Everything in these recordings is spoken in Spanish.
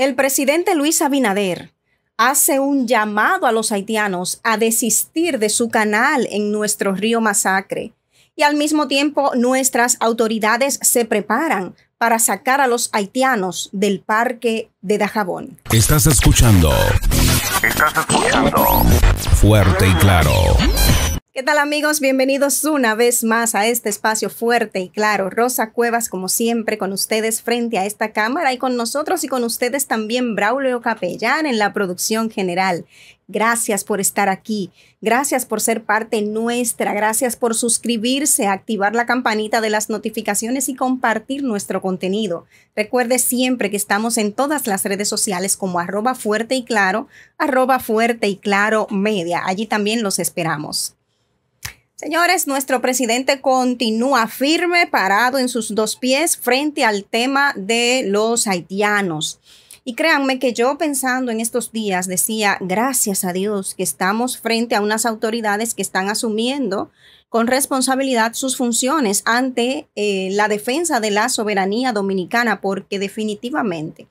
El presidente Luis Abinader hace un llamado a los haitianos a desistir de su canal en nuestro río Masacre y al mismo tiempo nuestras autoridades se preparan para sacar a los haitianos del parque de Dajabón. Estás escuchando. Estás escuchando. Fuerte y claro. ¿Qué tal amigos? Bienvenidos una vez más a este espacio fuerte y claro. Rosa Cuevas, como siempre, con ustedes frente a esta cámara y con nosotros y con ustedes también Braulio Capellán en la producción general. Gracias por estar aquí, gracias por ser parte nuestra, gracias por suscribirse, activar la campanita de las notificaciones y compartir nuestro contenido. Recuerde siempre que estamos en todas las redes sociales como arroba fuerte y claro, arroba fuerte y claro media. Allí también los esperamos. Señores, nuestro presidente continúa firme, parado en sus dos pies frente al tema de los haitianos. Y créanme que yo pensando en estos días decía, gracias a Dios que estamos frente a unas autoridades que están asumiendo con responsabilidad sus funciones ante eh, la defensa de la soberanía dominicana, porque definitivamente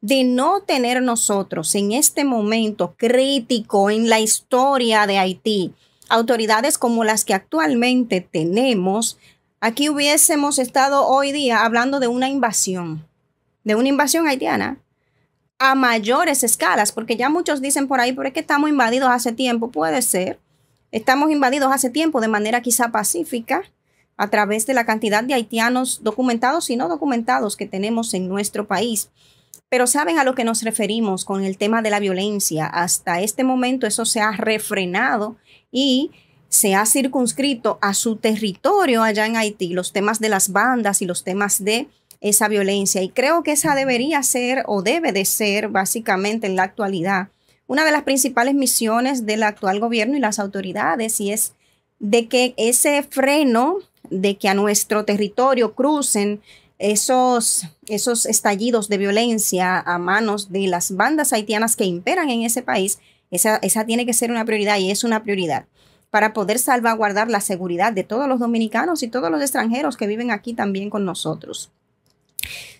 de no tener nosotros en este momento crítico en la historia de Haití, autoridades como las que actualmente tenemos, aquí hubiésemos estado hoy día hablando de una invasión, de una invasión haitiana a mayores escalas, porque ya muchos dicen por ahí, pero es que estamos invadidos hace tiempo, puede ser, estamos invadidos hace tiempo de manera quizá pacífica a través de la cantidad de haitianos documentados y no documentados que tenemos en nuestro país. Pero saben a lo que nos referimos con el tema de la violencia. Hasta este momento eso se ha refrenado y se ha circunscrito a su territorio allá en Haití los temas de las bandas y los temas de esa violencia. Y creo que esa debería ser o debe de ser básicamente en la actualidad una de las principales misiones del actual gobierno y las autoridades y es de que ese freno de que a nuestro territorio crucen esos, esos estallidos de violencia a manos de las bandas haitianas que imperan en ese país esa, tiene que ser una prioridad y es una prioridad para poder salvaguardar la seguridad de todos los dominicanos y todos los extranjeros que viven aquí también con nosotros.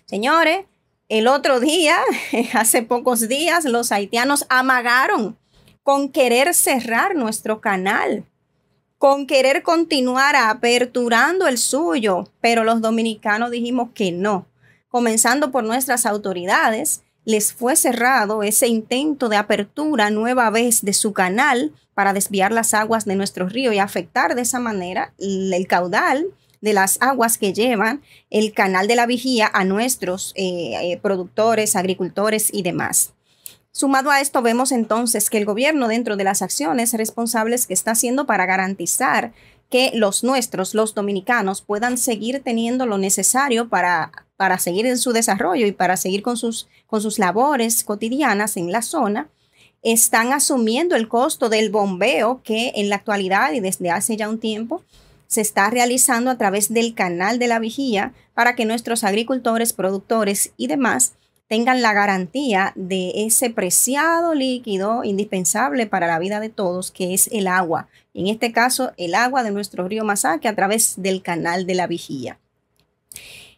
Señores, el otro día, hace pocos días, los haitianos amagaron con querer cerrar nuestro canal, con querer continuar aperturando el suyo, pero los dominicanos dijimos que no, comenzando por nuestras autoridades les fue cerrado ese intento de apertura nueva vez de su canal para desviar las aguas de nuestro río y afectar de esa manera el caudal de las aguas que llevan el canal de la vigía a nuestros eh, eh, productores, agricultores y demás. Sumado a esto, vemos entonces que el gobierno, dentro de las acciones responsables que está haciendo para garantizar que los nuestros, los dominicanos, puedan seguir teniendo lo necesario para, para seguir en su desarrollo y para seguir con sus, con sus labores cotidianas en la zona, están asumiendo el costo del bombeo que en la actualidad y desde hace ya un tiempo se está realizando a través del canal de la vigía para que nuestros agricultores, productores y demás tengan la garantía de ese preciado líquido indispensable para la vida de todos, que es el agua. En este caso, el agua de nuestro río Masaque a través del canal de la vigía.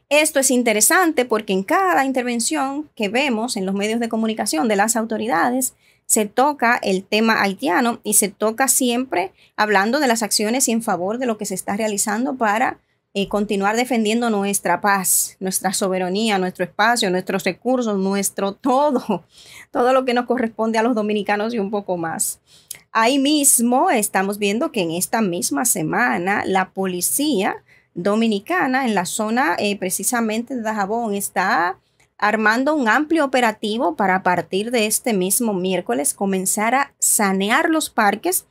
Esto es interesante porque en cada intervención que vemos en los medios de comunicación de las autoridades, se toca el tema haitiano y se toca siempre hablando de las acciones y en favor de lo que se está realizando para continuar defendiendo nuestra paz, nuestra soberanía, nuestro espacio, nuestros recursos, nuestro todo, todo lo que nos corresponde a los dominicanos y un poco más. Ahí mismo estamos viendo que en esta misma semana la policía dominicana en la zona eh, precisamente de Dajabón está armando un amplio operativo para a partir de este mismo miércoles comenzar a sanear los parques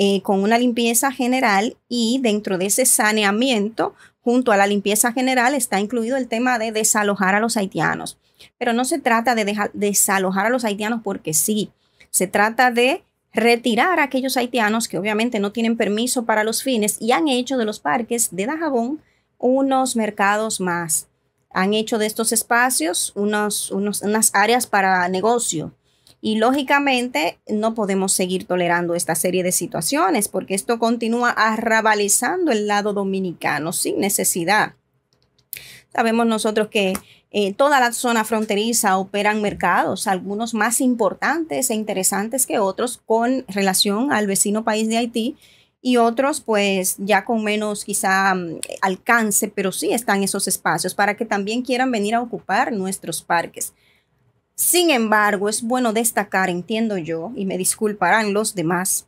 eh, con una limpieza general y dentro de ese saneamiento, junto a la limpieza general, está incluido el tema de desalojar a los haitianos. Pero no se trata de desalojar a los haitianos porque sí, se trata de retirar a aquellos haitianos que obviamente no tienen permiso para los fines y han hecho de los parques de Dajabón unos mercados más. Han hecho de estos espacios unas áreas para negocio, y lógicamente no podemos seguir tolerando esta serie de situaciones porque esto continúa arrabalizando el lado dominicano sin necesidad. Sabemos nosotros que eh, toda la zona fronteriza operan mercados, algunos más importantes e interesantes que otros con relación al vecino país de Haití y otros pues ya con menos quizá mm, alcance, pero sí están esos espacios para que también quieran venir a ocupar nuestros parques. Sin embargo, es bueno destacar, entiendo yo, y me disculparán los demás,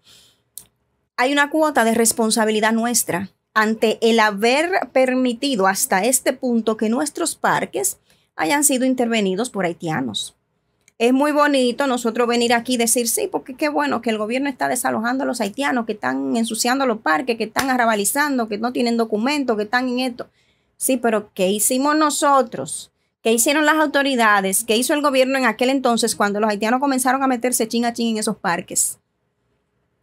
hay una cuota de responsabilidad nuestra ante el haber permitido hasta este punto que nuestros parques hayan sido intervenidos por haitianos. Es muy bonito nosotros venir aquí y decir, sí, porque qué bueno que el gobierno está desalojando a los haitianos, que están ensuciando los parques, que están arrabalizando, que no tienen documentos, que están en esto. Sí, pero ¿qué hicimos nosotros? ¿Qué hicieron las autoridades? ¿Qué hizo el gobierno en aquel entonces cuando los haitianos comenzaron a meterse chin a en esos parques?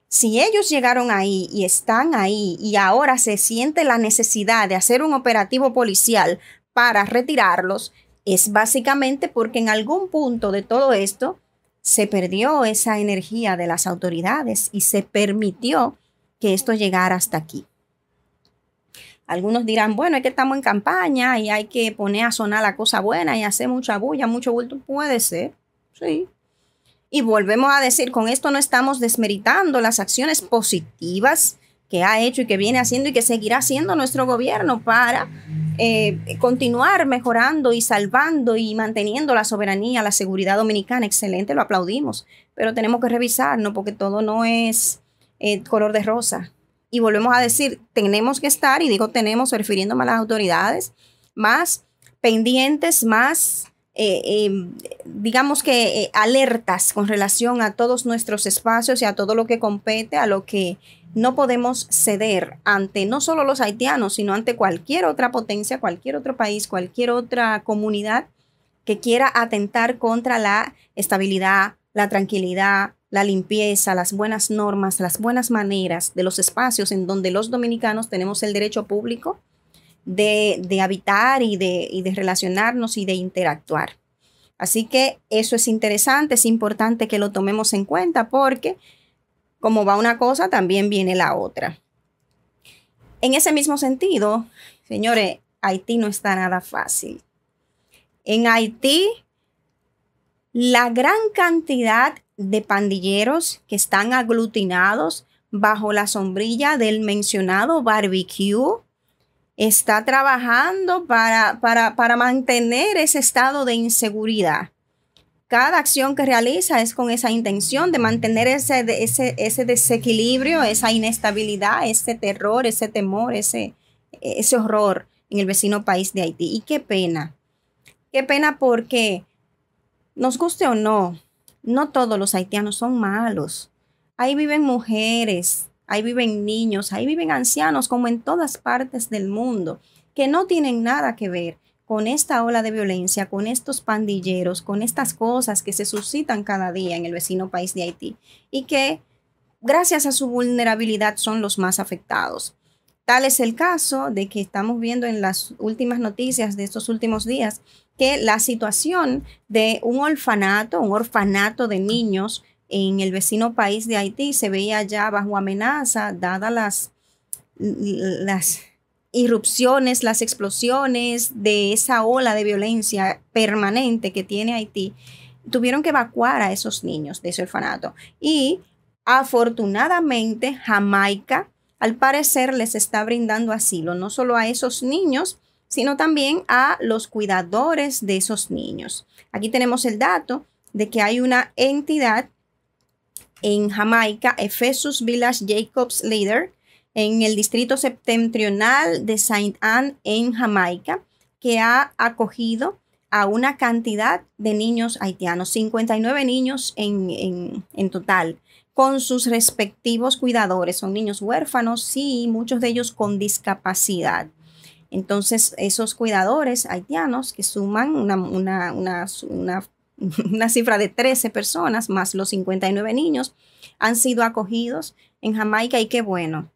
Si ellos llegaron ahí y están ahí y ahora se siente la necesidad de hacer un operativo policial para retirarlos, es básicamente porque en algún punto de todo esto se perdió esa energía de las autoridades y se permitió que esto llegara hasta aquí. Algunos dirán, bueno, es que estamos en campaña y hay que poner a sonar la cosa buena y hacer mucha bulla, mucho bulto. Puede ser, sí. Y volvemos a decir, con esto no estamos desmeritando las acciones positivas que ha hecho y que viene haciendo y que seguirá haciendo nuestro gobierno para eh, continuar mejorando y salvando y manteniendo la soberanía, la seguridad dominicana. Excelente, lo aplaudimos, pero tenemos que revisarnos porque todo no es eh, color de rosa y volvemos a decir, tenemos que estar, y digo tenemos refiriéndome a las autoridades, más pendientes, más, eh, em, digamos que eh, alertas con relación a todos nuestros espacios y a todo lo que compete, a lo que no podemos ceder ante no solo los haitianos, sino ante cualquier otra potencia, cualquier otro país, cualquier otra comunidad que quiera atentar contra la estabilidad, la tranquilidad, la limpieza, las buenas normas, las buenas maneras de los espacios en donde los dominicanos tenemos el derecho público de, habitar y de, y de relacionarnos y de interactuar. Así que eso es interesante, es importante que lo tomemos en cuenta porque como va una cosa, también viene la otra. En ese mismo sentido, señores, Haití no está nada fácil. En Haití, la gran cantidad de pandilleros que están aglutinados bajo la sombrilla del mencionado barbecue, está trabajando para, para, mantener ese estado de inseguridad. Cada acción que realiza es con esa intención de mantener ese, ese, desequilibrio, esa inestabilidad, ese terror, ese temor, ese, ese horror en el vecino país de Haití. Y qué pena, qué pena porque, nos guste o no, no todos los haitianos son malos. Ahí viven mujeres, ahí viven niños, ahí viven ancianos, como en todas partes del mundo, que no tienen nada que ver con esta ola de violencia, con estos pandilleros, con estas cosas que se suscitan cada día en el vecino país de Haití y que gracias a su vulnerabilidad son los más afectados. Tal es el caso de que estamos viendo en las últimas noticias de estos últimos días que la situación de un orfanato, un orfanato de niños en el vecino país de Haití se veía ya bajo amenaza, dadas las, las irrupciones, las explosiones de esa ola de violencia permanente que tiene Haití. Tuvieron que evacuar a esos niños de ese orfanato. Y afortunadamente, Jamaica, al parecer, les está brindando asilo, no solo a esos niños, sino también a los cuidadores de esos niños. Aquí tenemos el dato de que hay una entidad en Jamaica, Ephesus Village Jacobs Leader, en el distrito septentrional de Saint Anne en Jamaica, que ha acogido a una cantidad de niños haitianos, 59 niños en, en total, con sus respectivos cuidadores. Son niños huérfanos, y muchos de ellos con discapacidad. Entonces, esos cuidadores haitianos que suman una, cifra de 13 personas más los 59 niños han sido acogidos en Jamaica y qué bueno.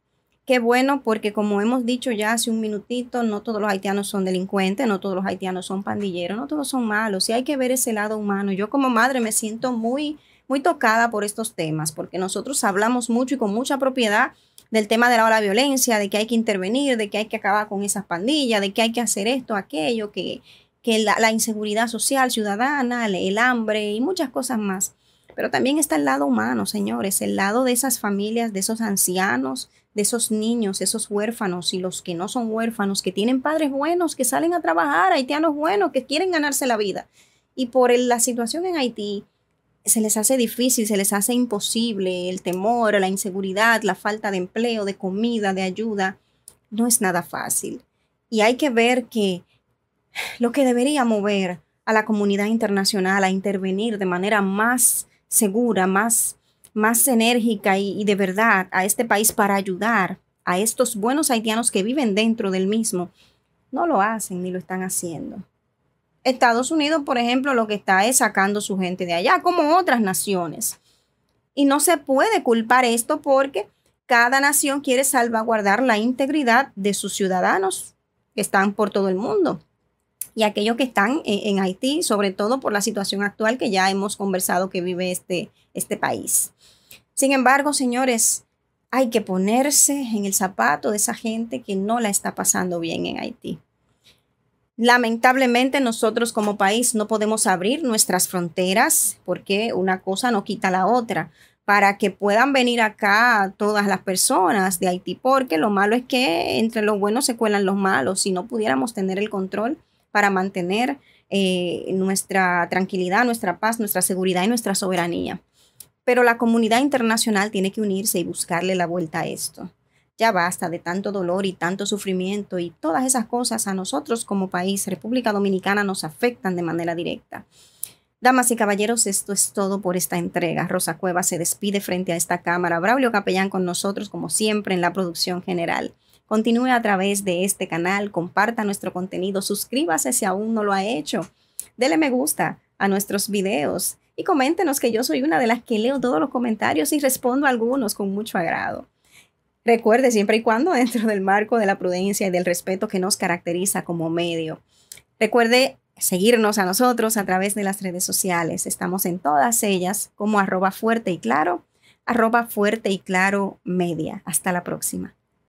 Qué bueno porque como hemos dicho ya hace un minutito, no todos los haitianos son delincuentes, no todos los haitianos son pandilleros, no todos son malos y hay que ver ese lado humano. Yo como madre me siento muy, muy tocada por estos temas porque nosotros hablamos mucho y con mucha propiedad del tema de la violencia, de que hay que intervenir, de que hay que acabar con esas pandillas, de que hay que hacer esto, aquello, que, la, inseguridad social, ciudadana, el, hambre y muchas cosas más. Pero también está el lado humano, señores, el lado de esas familias, de esos ancianos, de esos niños, esos huérfanos y los que no son huérfanos, que tienen padres buenos, que salen a trabajar, haitianos buenos, que quieren ganarse la vida. Y por la situación en Haití, se les hace difícil, se les hace imposible, el temor, la inseguridad, la falta de empleo, de comida, de ayuda, no es nada fácil. Y hay que ver que lo que debería mover a la comunidad internacional a intervenir de manera más segura, más, más enérgica y de verdad a este país para ayudar a estos buenos haitianos que viven dentro del mismo, no lo hacen ni lo están haciendo. Estados Unidos, por ejemplo, lo que está es sacando su gente de allá, como otras naciones. Y no se puede culpar esto porque cada nación quiere salvaguardar la integridad de sus ciudadanos que están por todo el mundo y aquellos que están eh, en, Haití, sobre todo por la situación actual que ya hemos conversado que vive este, este país. Sin embargo, señores, hay que ponerse en el zapato de esa gente que no la está pasando bien en Haití. Lamentablemente nosotros como país no podemos abrir nuestras fronteras porque una cosa no quita la otra para que puedan venir acá todas las personas de Haití, porque lo malo es que entre los buenos se cuelan los malos. Si no pudiéramos tener el control para mantener eh, nuestra tranquilidad, nuestra paz, nuestra seguridad y nuestra soberanía. Pero la comunidad internacional tiene que unirse y buscarle la vuelta a esto. Ya basta de tanto dolor y tanto sufrimiento y todas esas cosas a nosotros como país, República Dominicana, nos afectan de manera directa. Damas y caballeros, esto es todo por esta entrega. Rosa Cueva se despide frente a esta cámara. Braulio Capellán con nosotros, como siempre, en la producción general. Continúe a través de este canal, comparta nuestro contenido, suscríbase si aún no lo ha hecho. Dele me gusta a nuestros videos y coméntenos que yo soy una de las que leo todos los comentarios y respondo a algunos con mucho agrado. Recuerde siempre y cuando dentro del marco de la prudencia y del respeto que nos caracteriza como medio. Recuerde seguirnos a nosotros a través de las redes sociales. Estamos en todas ellas como arroba fuerte y claro, arroba fuerte y claro media. Hasta la próxima.